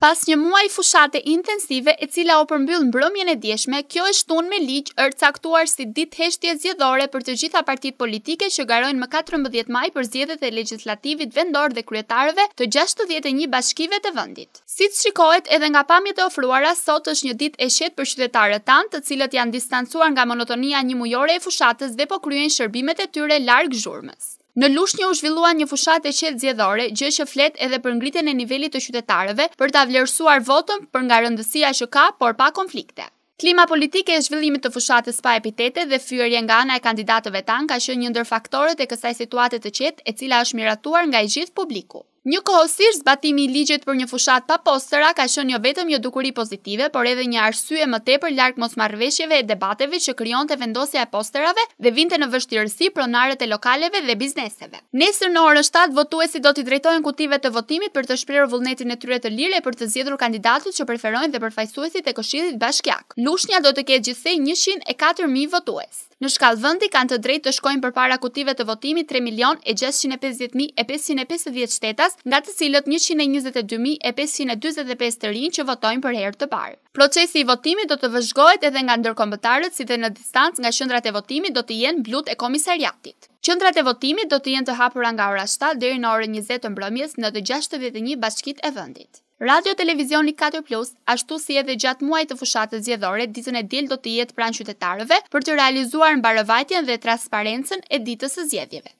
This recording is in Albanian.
Pas një muaj fushate intensive e cila o përmbyll mbrëmjen e djeshme, kjo është tunë me ligjë ërë caktuar si ditë heshtje zjedhore për të gjitha partit politike që garojnë më 14 maj për zjedhet e legislativit vendor dhe kryetarëve të 61 bashkive të vendit. Si të shikohet edhe nga pamjet e ofruara, sot është një ditë e shet për qytetarët tanë të cilët janë distancuar nga monotonia një mujore e fushatës dhe po kryen shërbimet e tyre largë zhurmës. Në lushnjë u zhvillua një fushat e qetë zjedhore, gjë që flet edhe për ngritën e nivellit të qytetarëve për të avlerësuar votën për nga rëndësia që ka, por pa konflikte. Klima politike e zhvillimit të fushatës pa epitete dhe fyërje nga ana e kandidatëve tan ka qenë një ndër faktorët e kësaj situate të qetë e cila është miratuar nga i gjithë publiku. Një kohësirë zbatimi i ligjit për një fushat pa postera ka shën një jo vetëm një jo dukuri pozitive, por edhe një arsye më tepër larkë mos marveshjeve e debateve që kryon të vendosja e posterave dhe vinte në vështirësi pronarët e lokaleve dhe bizneseve. Nesër në orën 7, votuesi do t'i drejtojnë kutive të votimit për të shprirë vullnetin e tyre të e për të zjedru kandidatit që preferojnë dhe përfajsuesit e këshidit bashkjak. Lushnja do të ketë gjithsej 104.000 votues. Në shkallë vëndi kanë të drejtë të shkojnë për para kutive të votimit 3.650.550 shtetas, nga të cilët 122.525 të rinë që votojnë për herë të parë. Procesi i votimit do të vëzhgojt edhe nga ndërkombëtarët si dhe në distancë nga shëndrat e votimit do të jenë blut e komisariatit. Qëndrat e votimit do të jenë të hapura nga ora 7 dhe në orë 20 të mbrëmjes në të 61 bashkit e vëndit. Radio Televizioni 4 Plus, ashtu si edhe gjatë muaj të fushatës zjedhore, ditën e dilë do të jetë pranë qytetarëve për të realizuar në barëvajtjen dhe transparencen e ditës e zjedhjeve.